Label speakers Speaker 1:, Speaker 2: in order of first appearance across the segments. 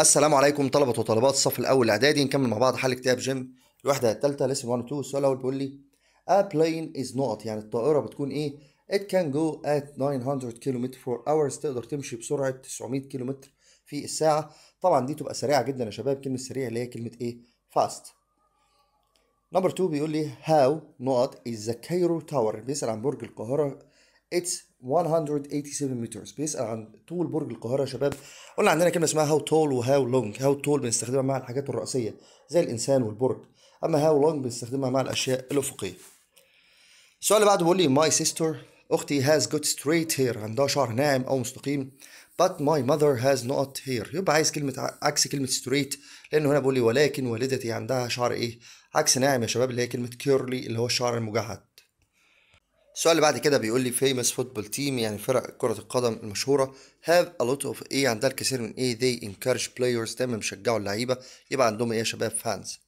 Speaker 1: السلام عليكم طلبة وطالبات الصف الأول الإعدادي نكمل مع بعض حل كتاب جيم الوحدة الثالثة لسن 1 2 السؤال الأول بيقول لي A plane is not يعني الطائرة بتكون إيه؟ It can go at 900 km for hours تقدر تمشي بسرعة 900 كيلومتر في الساعة طبعا دي تبقى سريعة جدا يا شباب كلمة سريعة اللي هي كلمة إيه؟ fast نمبر 2 بيقول لي هاو نوت از ذا كايرو تاور بيسأل عن برج القاهرة اتس 187 متر بيسال عن طول برج القاهره يا شباب قلنا عندنا كلمه اسمها هاو تول وهاو لونج هاو تول بنستخدمها مع الحاجات الرئيسيه زي الانسان والبرج اما هاو لونج بنستخدمها مع الاشياء الافقيه السؤال اللي بعده بيقول لي ماي سيستر اختي هاز جوت ستريت هير عندها شعر ناعم او مستقيم but my mother has not hair يبقى عايز كلمه عكس كلمه ستريت لان هنا بيقول لي ولكن والدتي عندها شعر ايه عكس ناعم يا شباب اللي هي كلمه كيرلي اللي هو الشعر المجعد السؤال اللي بعد كده بيقول لي famous football team يعني فرق كرة القدم المشهورة have a lot of ايه عندها الكثير من ايه they encourage players دايما بيشجعوا اللعيبة يبقى عندهم ايه يا شباب فانز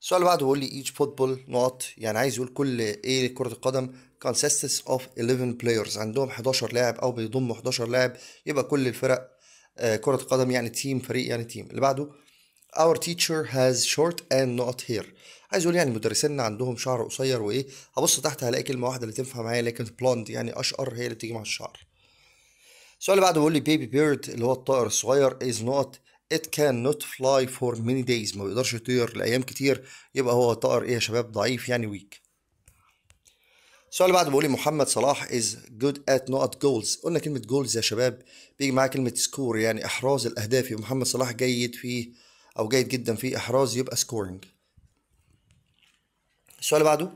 Speaker 1: السؤال اللي بعده بيقول لي each football نقط يعني عايز يقول كل ايه كرة القدم كونسيستس of 11 players عندهم 11 لاعب او بيضموا 11 لاعب يبقى كل الفرق آه، كرة القدم يعني تيم فريق يعني تيم اللي بعده our teacher has short and not hair عايز اقول يعني مدرسينا عندهم شعر قصير وايه هبص تحت هلاقي كلمه واحده اللي تنفع معايا لكن بلوند يعني اشقر هي اللي بتيجي مع الشعر السؤال اللي بعده بيقول لي بيبي بيرد اللي هو الطائر الصغير از نوت it can not fly for many days ما بيقدرش يطير لايام كتير يبقى هو طائر ايه يا شباب ضعيف يعني ويك السؤال اللي بعده بيقول لي محمد صلاح is good at not goals قلنا كلمة جولز يا شباب بيجي معاها كلمة سكور يعني إحراز الأهداف يبقى محمد صلاح جيد في أو جيد جدا في إحراز يبقى سكورنج السؤال اللي بعده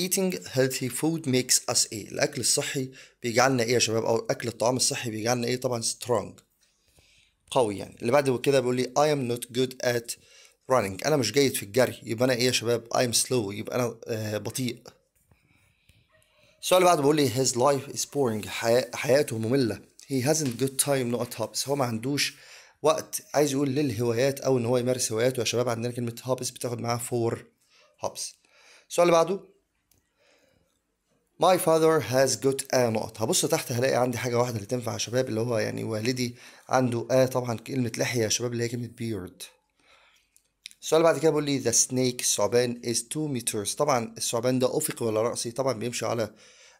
Speaker 1: eating healthy food makes us ايه الاكل الصحي بيجعلنا ايه يا شباب او اكل الطعام الصحي بيجعلنا ايه طبعا strong قوي يعني اللي بعده كده بيقول لي I am not good at running انا مش جيد في الجري يبقى انا ايه يا شباب I am slow يبقى انا آه بطيء السؤال اللي بعده بيقول لي his life is boring حي حياته مملة he hasn't good time not hobbies هو ما عندوش وقت عايز يقول للهوايات او ان هو يمارس هواياته يا شباب عندنا كلمة hobbies بتاخد معاها for هوبس السؤال اللي بعده My father has got a نقط هبص تحت هلاقي عندي حاجة واحدة اللي تنفع يا شباب اللي هو يعني والدي عنده آه طبعا كلمة لحية يا شباب اللي هي كلمة beard السؤال بعد كده بيقول لي ذا سنيك الثعبان is 2 meters طبعا الثعبان ده أفقي ولا رأسي طبعا بيمشي على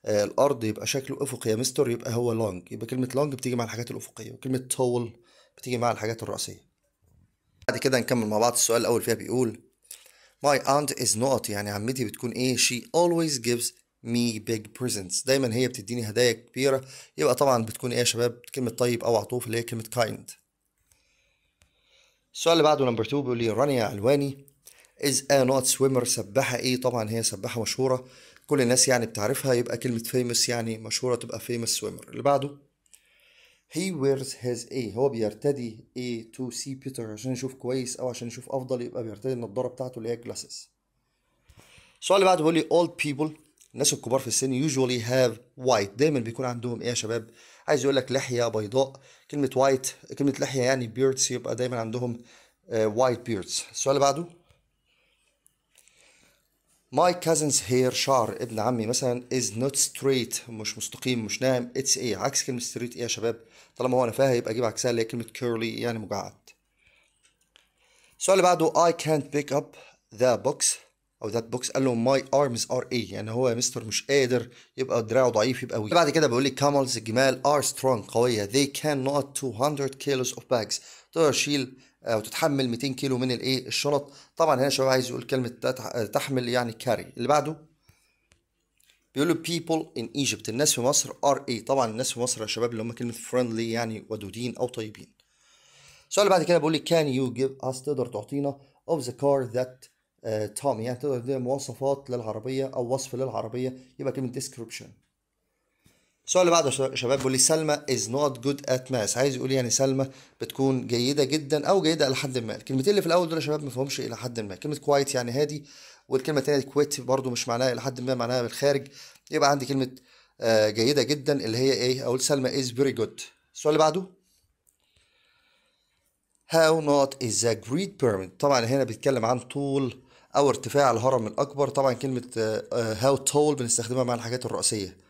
Speaker 1: آه الأرض يبقى شكله أفقي يا مستر يبقى هو لونج يبقى كلمة لونج بتيجي مع الحاجات الأفقية وكلمة tall بتيجي مع الحاجات الرأسية بعد كده نكمل مع بعض السؤال الأول فيها بيقول My aunt is not يعني عمتي بتكون ايه she always gives me big presents دايما هي بتديني هدايا كبيرة يبقى طبعا بتكون ايه يا شباب كلمة طيب او عطوف اللي هي كلمة kind السؤال اللي بعده نمبر 2 بيقول لي رانيا علواني is a not swimmer سباحة ايه طبعا هي سباحة مشهورة كل الناس يعني بتعرفها يبقى كلمة famous يعني مشهورة تبقى famous swimmer اللي بعده هي ويرز هاز ايه هو بيرتدي ايه تو سي بيتر عشان يشوف كويس او عشان يشوف افضل يبقى بيرتدي النضاره بتاعته اللي هي جلاسز السؤال اللي بعده بيقول لي اولد بيبل الناس الكبار في السن يوجوالي هاف وايت دايما بيكون عندهم ايه يا شباب عايز يقول لك لحيه بيضاء كلمه وايت كلمه لحيه يعني بيردز يبقى دايما عندهم وايت آه, بيردز السؤال اللي بعده My cousin's hair شعر ابن عمي مثلا is not straight مش مستقيم مش ناعم اتس ايه عكس كلمه ستريت ايه يا شباب طالما هو انا فاهم يبقى اجيب عكسها اللي هي كلمه curly يعني مجعد السؤال اللي بعده I can't pick up the box او that box قال له my arms are a يعني هو يا مستر مش قادر يبقى دراعه ضعيف يبقى ويك بعد كده بيقول لي camels الجمال are strong قويه they can not 200 kilos of bags تقدر تشيل آه، وتتحمل 200 كيلو من الايه الشنط طبعا هنا شباب عايز يقول كلمه تحمل يعني كاري اللي بعده بيقول له people in Egypt الناس في مصر are a ايه؟ طبعا الناس في مصر يا شباب اللي هم كلمه friendly يعني ودودين او طيبين السؤال اللي بعد كده بيقول لي can you give us تقدر تعطينا of the car that uh, آه، Tom يعني تقدر تدينا مواصفات للعربيه او وصف للعربيه يبقى كلمه description السؤال اللي بعده يا شباب بيقول لي سلمى از نوت جود ات ماس عايز يقول يعني سلمى بتكون جيده جدا او جيده الى حد ما الكلمتين اللي في الاول دول يا شباب ما فيهمش الى حد ما كلمه كوايت يعني هادي والكلمه الثانيه كويت برضو مش معناها الى حد ما معناها بالخارج يبقى عندي كلمه آه، جيده جدا اللي هي ايه اقول سلمى از فيري جود السؤال اللي بعده هاو نوت از ا جريد بيراميد طبعا هنا بيتكلم عن طول او ارتفاع الهرم الاكبر طبعا كلمه هاو آه، آه، تول بنستخدمها مع الحاجات الرئيسيه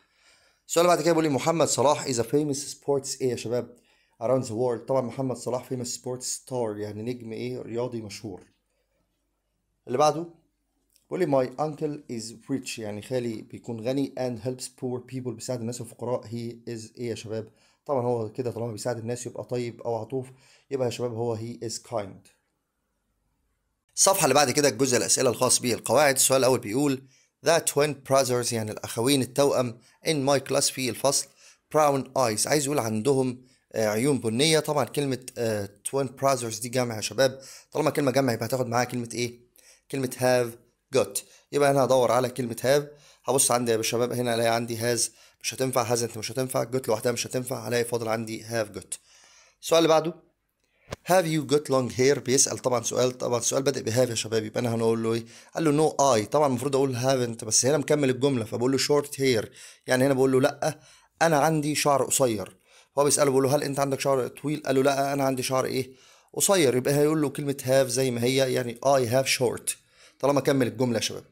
Speaker 1: السؤال بعد كده بيقول لي محمد صلاح از ا فيمس سبورتس ايه يا شباب اراوند ذا وورلد طبعا محمد صلاح فيمس سبورتس ستار يعني نجم ايه رياضي مشهور اللي بعده بيقول لي ماي انكل از ريتش يعني خالي بيكون غني and helps poor people بيساعد الناس الفقراء هي از ايه يا شباب طبعا هو كده طالما بيساعد الناس يبقى طيب او عطوف يبقى يا شباب هو هي از كايند الصفحة اللي بعد كده الجزء الأسئلة الخاص به القواعد السؤال الأول بيقول ذا توين براذرز يعني الأخوين التوأم إن ماي كلاس في الفصل براون ايز عايز يقول عندهم آه، عيون بنية طبعا كلمة توين آه، براذرز دي جمع يا شباب طالما كلمة جمع يبقى هتاخد معاها كلمة إيه؟ كلمة هاف جوت يبقى أنا هدور على كلمة هاف هبص عندي يا شباب هنا الاقي عندي هاز مش هتنفع هاز انت مش هتنفع جوت لوحدها مش هتنفع الاقي فاضل عندي هاف جوت السؤال اللي بعده هاف يو جوت لونج هير بيسال طبعا سؤال طبعا السؤال بادئ بهاف يا شباب يبقى انا هنقول له ايه قال له نو no, اي طبعا المفروض اقول هافنت بس هنا مكمل الجمله فبقول له شورت هير يعني هنا بقول له لا انا عندي شعر قصير هو بيساله بيقول له هل انت عندك شعر طويل قال له لا انا عندي شعر ايه قصير يبقى هيقول له كلمه هاف زي ما هي يعني اي هاف شورت طالما كمل الجمله يا شباب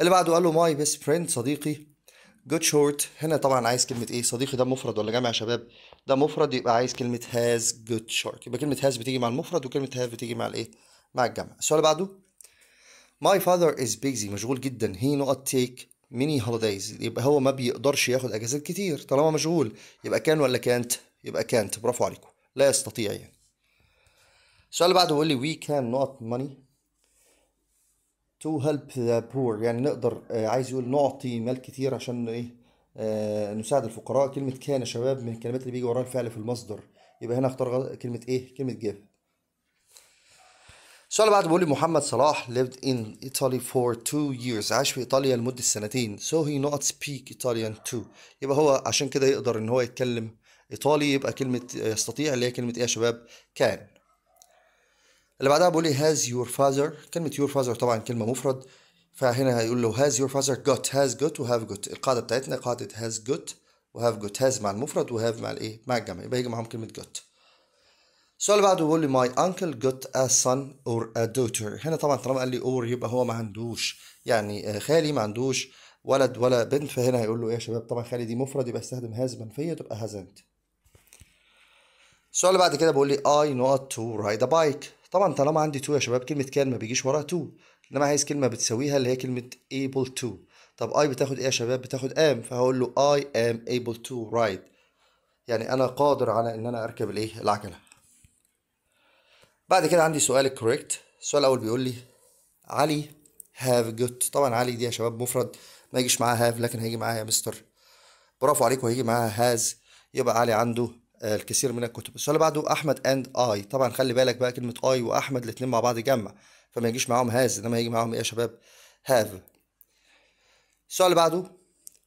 Speaker 1: اللي بعده قال له ماي بيست فريند صديقي جود شورت هنا طبعا عايز كلمه ايه صديقي ده مفرد ولا جمع يا شباب ده مفرد يبقى عايز كلمه هاز جود شورت يبقى كلمه هاز بتيجي مع المفرد وكلمه هاف بتيجي مع الايه مع الجمع السؤال اللي بعده ماي فاذر از بيزي مشغول جدا هي نوت تيك ميني هوليدايز يبقى هو ما بيقدرش ياخد اجازات كتير طالما مشغول يبقى كان ولا كانت يبقى كانت برافو عليكم لا يستطيع يعني السؤال اللي بعده بيقول لي وي كان نوت ماني تو هيلب ذا بور يعني نقدر آه، عايز يقول نعطي مال كتير عشان ايه آه، نساعد الفقراء كلمة كان يا شباب من الكلمات اللي بيجي وراها الفعل في المصدر يبقى هنا اختار كلمة ايه كلمة جيف السؤال اللي بعد بيقول لي محمد صلاح lived in Italy for two years عاش في إيطاليا لمدة سنتين so he not speak Italian too يبقى هو عشان كده يقدر إن هو يتكلم إيطالي يبقى كلمة آه، يستطيع اللي هي كلمة إيه يا شباب كان اللي بعدها بيقول لي هاز يور فازر كلمه يور فازر طبعا كلمه مفرد فهنا هيقول له هاز يور فازر جوت هاز جوت وهاف جوت القاعده بتاعتنا قاعده هاز جوت وهاف جوت هاز مع المفرد وهاف مع الايه مع الجمع يبقى هيجي معاهم كلمه جوت السؤال اللي بعده بيقول لي ماي انكل جوت ا سون اور ا دوتر هنا طبعا طالما قال لي اور يبقى هو ما عندوش يعني آه، خالي ما عندوش ولد ولا بنت فهنا هيقول له ايه يا شباب طبعا خالي دي مفرد يبقى استخدم هاز منفيه تبقى هازنت السؤال اللي بعد كده بيقول لي I نوت to ride a bike طبعا طالما عندي تو يا شباب كلمة كان ما بيجيش وراها تو انما عايز كلمة بتساويها اللي هي كلمة able to طب اي بتاخد ايه يا شباب بتاخد ام فهقول له I am able to ride يعني انا قادر على ان انا اركب الايه العجلة بعد كده عندي سؤال correct السؤال الاول بيقول لي علي have got طبعا علي دي يا شباب مفرد ما يجيش معاها have لكن هيجي معاها يا مستر برافو عليكم هيجي معاها has يبقى علي عنده آه، الكثير من الكتب السؤال اللي بعده احمد اند اي طبعا خلي بالك بقى كلمه اي واحمد الاثنين مع بعض جمع فما يجيش معاهم هاز انما يجي معاهم ايه يا شباب هاف السؤال اللي بعده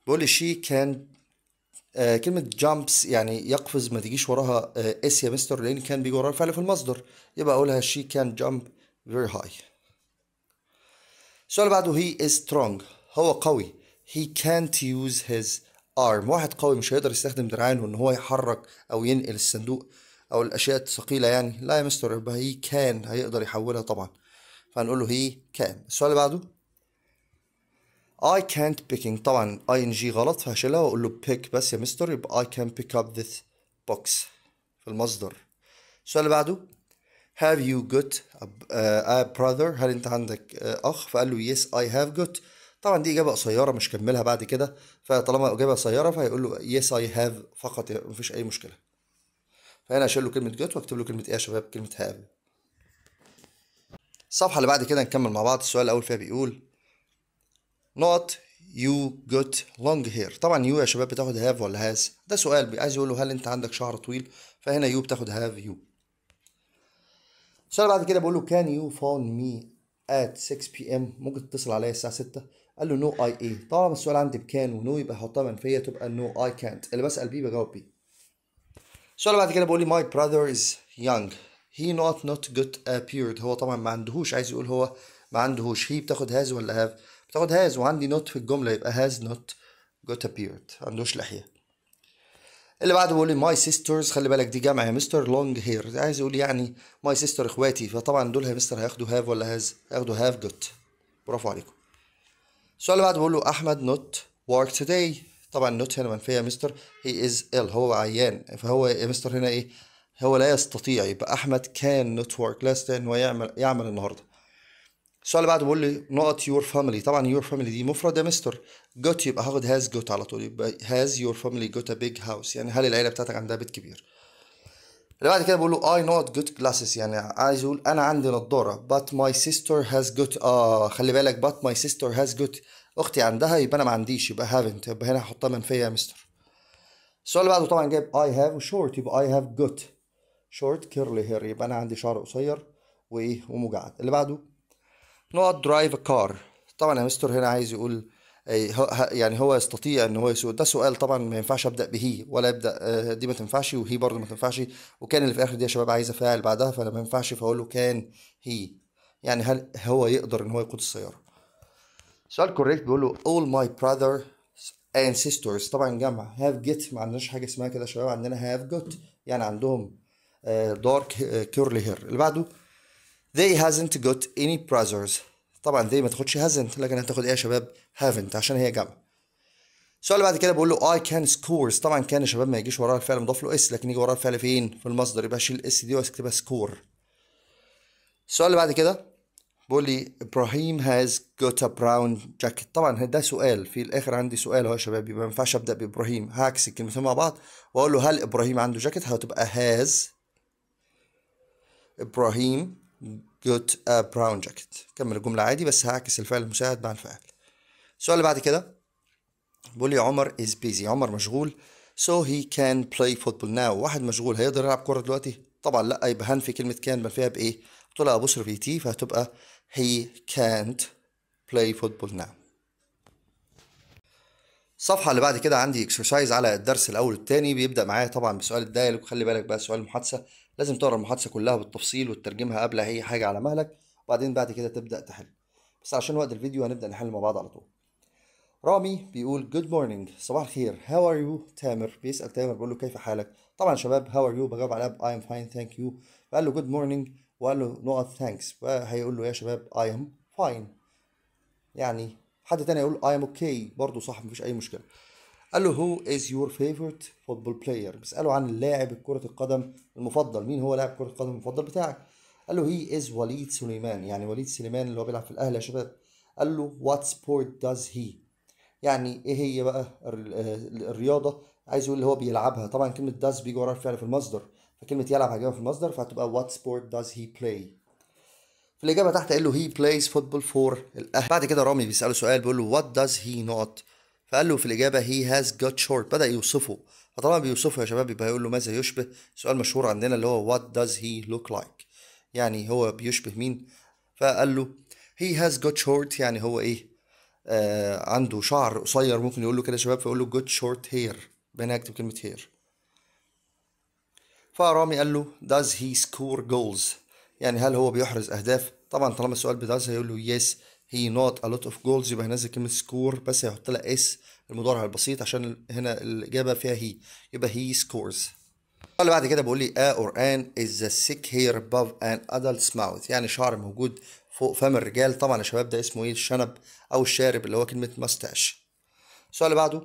Speaker 1: بيقول لي شي كان آه كلمة جامبس يعني يقفز ما تجيش وراها آه اس يا مستر لأن كان بيجي وراها الفعل في المصدر يبقى أقولها شي كان جامب فيري هاي السؤال اللي بعده هي از سترونج هو قوي هي كانت يوز هيز ارم واحد قوي مش هيقدر يستخدم دراعينه ان هو يحرك او ينقل الصندوق او الاشياء الثقيله يعني لا يا مستر يبقى هي كان هيقدر يحولها طبعا فهنقول له هي كان السؤال اللي بعده I can't picking طبعا ing غلط فهشيلها واقول له pick بس يا مستر يبقى I can pick up this box في المصدر السؤال اللي بعده have you got a, uh, a brother هل انت عندك uh, اخ فقال له yes I have got طبعا دي اجابه قصيره مش كملها بعد كده فطالما اجابه قصيره فهيقول له يس اي هاف فقط مفيش اي مشكله فهنا اشيل له كلمه جوت واكتب له كلمه ايه يا شباب كلمه هاف الصفحه اللي بعد كده نكمل مع بعض السؤال الاول فيها بيقول نوت يو جوت لونج هير طبعا يو يا شباب بتاخد هاف ولا هاز ده سؤال عايز يقول له هل انت عندك شعر طويل فهنا يو بتاخد هاف يو السؤال بعد كده بقول له كان يو فون مي ات 6 بي ام ممكن تتصل عليا الساعه 6 قال له نو اي ايه طالما السؤال عندي بكان ونو يبقى هحطها منفيه تبقى نو اي كانت اللي بسال بيه بجاوب بيه السؤال بعد كده بيقول لي ماي براذر از يونج هي نوت نوت جوت ابيرد هو طبعا ما عندهوش عايز يقول هو ما عندهوش هي بتاخد هاز ولا هاف بتاخد هاز وعندي نوت في الجمله يبقى هاز نوت جوت ابيرد ما عندوش لحيه اللي بعده بيقول لي ماي سيسترز خلي بالك دي جمع يا مستر لونج هير عايز يقول يعني ماي سيستر اخواتي فطبعا دول يا مستر هياخدوا هاف ولا هاز هياخدوا هاف جوت برافو عليكم السؤال اللي بعده بيقول له احمد نوت work today طبعا نوت هنا منفيه يا مستر هي از ال هو عيان فهو يا مستر هنا ايه هو لا يستطيع يبقى احمد كان نوت ورك لا يستطيع ان هو يعمل يعمل النهارده السؤال اللي بعده بيقول لي نقط يور فاميلي طبعا يور فاميلي دي مفرد يا مستر جوت يبقى هاخد هاز جوت على طول يبقى هاز يور فاميلي جوت ا بيج هاوس يعني هل العيله بتاعتك عندها بيت كبير اللي بعد كده بقول له I not good glasses يعني عايز يقول أنا عندي نضارة but my sister has got آه خلي بالك but my sister has got أختي عندها يبقى أنا ما عنديش يبقى haven't يبقى هنا هحطها فيا يا مستر السؤال اللي بعده طبعا جايب I have short يبقى I have got short curly hair يبقى أنا عندي شعر قصير وإيه ومجعد اللي بعده نوت drive a car طبعا يا مستر هنا عايز يقول يعني هو يستطيع ان هو يسوق ده سؤال طبعا ما ينفعش ابدا به ولا ابدا آه، دي ما تنفعش وهي برضه ما تنفعش وكان اللي في الاخر دي يا شباب عايز افاعل بعدها فانا ما ينفعش فاقول له كان هي يعني هل هو يقدر ان هو يقود السياره سؤال كوريكت بيقول له all my brother sisters طبعا جمع have get ما عندناش حاجه اسمها كده شباب عندنا have got يعني عندهم دارك كيرلي هير اللي بعده they hasn't got any brothers طبعا دي ما تاخدش هازنت لكن هتاخد ايه يا شباب هافنت عشان هي جمع السؤال اللي بعد كده بقول له اي كان سكورز طبعا كان يا شباب ما يجيش وراه الفعل مضاف له اس لكن يجي وراه الفعل فين في المصدر يبقى اشيل اس دي واكتبها سكور السؤال اللي بعد كده بيقول لي ابراهيم هاز جوت ا براون جاكيت طبعا ده سؤال في الاخر عندي سؤال اهو يا شباب يبقى ما ينفعش ابدا بابراهيم هعكس الكلمتين مع بعض واقول له هل ابراهيم عنده جاكيت هتبقى هاز ابراهيم got a آه، brown jacket كمل الجملة عادي بس هعكس الفعل المساعد مع الفعل السؤال اللي بعد كده بيقول لي عمر is busy عمر مشغول so he can play football now واحد مشغول هيقدر يلعب كورة دلوقتي طبعا لا يبقى هنفي كلمة كان ما فيها بإيه طلع أبصر في تي فهتبقى he can't play football now الصفحة اللي بعد كده عندي اكسرسايز على الدرس الأول والتاني بيبدأ معايا طبعا بسؤال الدايلوج خلي بالك بقى سؤال المحادثة لازم تقرا المحادثه كلها بالتفصيل وتترجمها قبل اي حاجه على مهلك وبعدين بعد كده تبدا تحل بس عشان وقت الفيديو هنبدا نحل مع بعض على طول رامي بيقول جود مورنينج صباح الخير هاو ار يو تامر بيسال تامر بيقول له كيف حالك طبعا شباب هاو ار يو بجاوب عليها اي ام فاين ثانك يو فقال له جود مورنينج وقال له نقط ثانكس فهيقول له يا شباب اي ام فاين يعني حد تاني يقول اي ام اوكي برضه صح مفيش اي مشكله قال له هو از يور فيفورت فوتبول بلاير بيساله عن لاعب كره القدم المفضل مين هو لاعب كره القدم المفضل بتاعك قال له هي از وليد سليمان يعني وليد سليمان اللي هو بيلعب في الاهلي يا شباب قال له وات سبورت داز هي يعني ايه هي بقى الرياضه عايز يقول اللي هو بيلعبها طبعا كلمه داز بيجي وراها الفعل في المصدر فكلمه يلعب هجيبها في المصدر فهتبقى وات سبورت داز هي بلاي في الاجابه تحت قال له هي بلايز فوتبول فور الاهلي بعد كده رامي بيساله سؤال بيقول له وات داز هي نوت فقال له في الإجابة هي هاز جوت شورت بدأ يوصفه فطبعا بيوصفه يا شباب يبقى هيقول له ماذا يشبه سؤال مشهور عندنا اللي هو وات داز هي لوك لايك يعني هو بيشبه مين فقال له هي هاز جوت شورت يعني هو إيه آه عنده شعر قصير ممكن يقول له كده يا شباب فيقول له جوت شورت هير بقى أكتب كلمة هير فرامي قال له does he score goals يعني هل هو بيحرز أهداف طبعا طالما السؤال بداز هيقول له yes هي نوت ا لوت اوف جولز يبقى هنزل كلمه سكور بس هيحط لها اس المضارع البسيط عشان هنا الاجابه فيها هي يبقى هي سكورز اللي بعد كده بيقول لي ا اور ان از ذا سيك هير اباف ان ادلتس ماوث يعني شعر موجود فوق فم الرجال طبعا يا شباب ده اسمه ايه الشنب او الشارب اللي هو كلمه ماستاش السؤال اللي بعده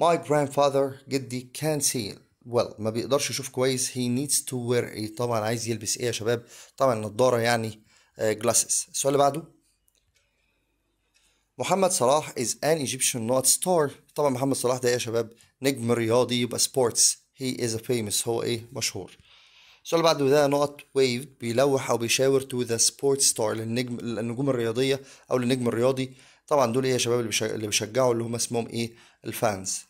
Speaker 1: my grandfather جدي كان see well ما بيقدرش يشوف كويس he needs to wear a طبعا عايز يلبس ايه يا شباب طبعا نضاره يعني جلاسز آه، السؤال اللي بعده محمد صلاح is an Egyptian not star طبعا محمد صلاح ده يا شباب نجم رياضي يبقى سبورتس he is a famous هو ايه مشهور السؤال اللي بعده ده نقط ويف بيلوح او بيشاور to the sports star للنجم للنجوم الرياضيه او للنجم الرياضي طبعا دول ايه يا شباب اللي بيشجعوا اللي هم اسمهم ايه الفانز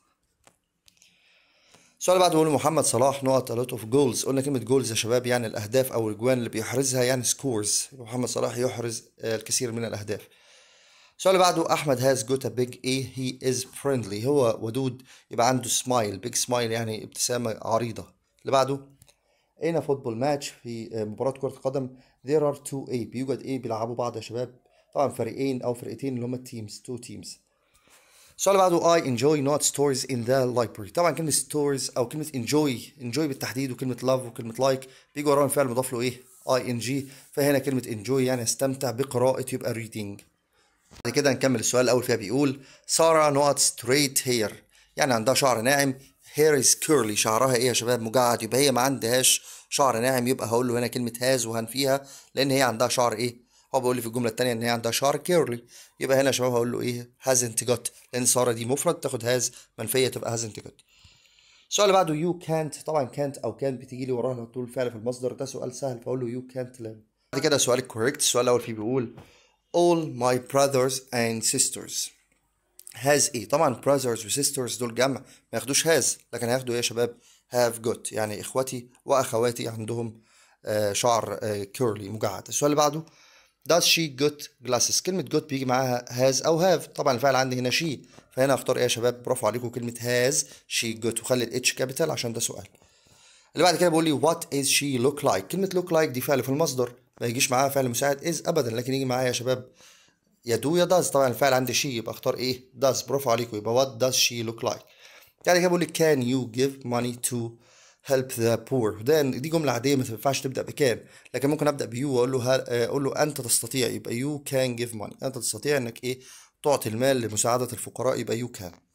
Speaker 1: السؤال اللي بعده بيقول محمد صلاح نقط a lot of goals قلنا كلمة جولز يا شباب يعني الأهداف أو الأجوان اللي بيحرزها يعني سكورز محمد صلاح يحرز آه، الكثير من الأهداف السؤال اللي بعده احمد هاز جوت ا بيج ايه هي از فريندلي هو ودود يبقى عنده سمايل بيج سمايل يعني ابتسامه عريضه اللي بعده اين فوتبول ماتش في مباراة كرة القدم ذير ار تو اي بيوجد ايه بيلعبوا بعض يا شباب طبعا فريقين أو فرقتين اللي هما التيمز تو تيمز السؤال اللي بعده اي انجوي نوت ستوريز ان ذا library طبعا كلمة ستوريز أو كلمة انجوي انجوي بالتحديد وكلمة لاف وكلمة like بيجوا وراهم فعل مضاف له إيه اي ان جي فهنا كلمة انجوي يعني استمتع بقراءة يبقى reading بعد كده نكمل السؤال الأول فيها بيقول سارة نقط ستريت هير يعني عندها شعر ناعم هير از كيرلي شعرها ايه يا شباب مجعد يبقى هي ما عندهاش شعر ناعم يبقى هقول له هنا كلمة هاز وهنفيها لأن هي عندها شعر ايه هو بيقول لي في الجملة التانية إن هي عندها شعر كيرلي يبقى هنا يا شباب هقول له إيه هازنت جت لأن سارة دي مفرد تاخد هاز منفية تبقى هازنت جت السؤال اللي بعده يو كانت طبعا كانت أو كانت بتيجي لي وراها على طول فعل في المصدر ده سؤال سهل فأقول له يو كانت لان بعد كده سؤال الكوريكت السؤال الأول فيه بيقول all my brothers and sisters has ايه طبعا brothers sisters دول جمع ما ياخدوش has لكن هياخدوا ايه يا شباب have got يعني اخواتي واخواتي عندهم آه، شعر كيرلي آه، مجعد السؤال اللي بعده does she got glasses كلمة got بيجي معاها has أو have طبعا الفعل عندي هنا she فهنا هختار ايه يا شباب برافو عليكم كلمة has she got وخلي ال h capital عشان ده سؤال اللي بعد كده بيقول لي what is she look like كلمة look like دي فعل في المصدر ما يجيش معاها فعل مساعد إز أبدا لكن يجي معايا يا شباب يا دو يا داز طبعا الفعل عندي شي يبقى اختار إيه داز برافو عليكم يبقى وات داز شي لوك لايك يعني كده بقول لك كان يو جيف ماني تو هيلب ذا بور ده دي جمله عاديه ما ينفعش تبدا بكان لكن ممكن ابدا بيو واقول له آه، اقول له انت تستطيع يبقى يو كان جيف ماني انت تستطيع انك ايه تعطي المال لمساعده الفقراء يبقى يو كان